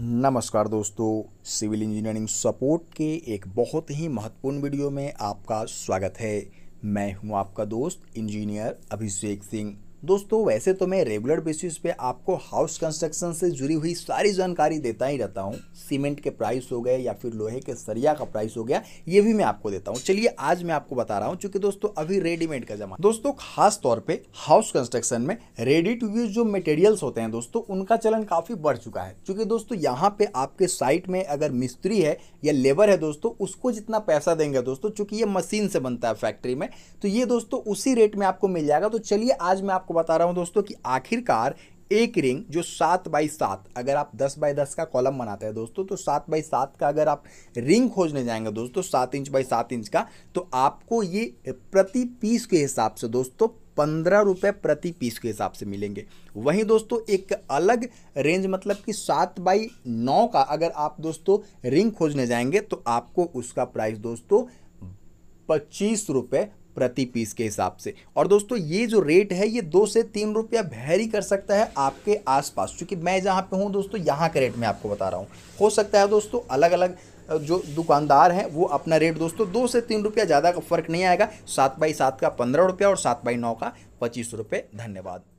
नमस्कार दोस्तों civil engineering support के एक बहुत ही महत्वपूर्ण वीडियो में आपका स्वागत है मैं हूं आपका दोस्त इंजीनियर अभिषेक सिंह दोस्तों वैसे तो मैं रेगुलर बेसिस पे आपको हाउस कंस्ट्रक्शन से जुड़ी हुई सारी जानकारी देता ही रहता हूँ सीमेंट के प्राइस हो गए या फिर लोहे के सरिया का प्राइस हो गया ये भी मैं आपको देता हूँ चलिए आज मैं आपको बता रहा हूँ चूंकि दोस्तों अभी रेडीमेड का जमा दोस्तों खास तौर पर हाउस कंस्ट्रक्शन में रेडी टू यूज जो मटेरियल्स होते हैं दोस्तों उनका चलन काफ़ी बढ़ चुका है चूंकि दोस्तों यहाँ पे आपके साइट में अगर मिस्त्री है या लेबर है दोस्तों उसको जितना पैसा देंगे दोस्तों चूंकि ये मशीन से बनता है फैक्ट्री में तो ये दोस्तों उसी रेट में आपको मिल जाएगा तो चलिए आज मैं आपको बता रहा हूँ दोस्तों कि आखिरकार एक रिंग जो सात बाई सात अगर आप दस बाई दस का कॉलम बनाते हैं दोस्तों तो सात बाई सात का अगर आप रिंग खोजने जाएंगे दोस्तों सात इंच बाई सात इंच का तो आपको ये प्रति पीस के हिसाब से दोस्तों पंद्रह रुपये प्रति पीस के हिसाब से मिलेंगे वहीं दोस्तों एक अलग रेंज मतलब कि सात बाई नौ का अगर आप दोस्तों रिंग खोजने जाएंगे तो आपको उसका प्राइस दोस्तों पच्चीस रुपये प्रति पीस के हिसाब से और दोस्तों ये जो रेट है ये दो से तीन रुपया भैरी कर सकता है आपके आसपास क्योंकि मैं जहाँ पे हूँ दोस्तों यहाँ के रेट में आपको बता रहा हूँ हो सकता है दोस्तों अलग अलग जो दुकानदार हैं वो अपना रेट दोस्तों दो से तीन रुपया ज़्यादा का फ़र्क नहीं आएगा सात बाई सात का पंद्रह रुपया और सात बाई नौ का पच्चीस रुपये धन्यवाद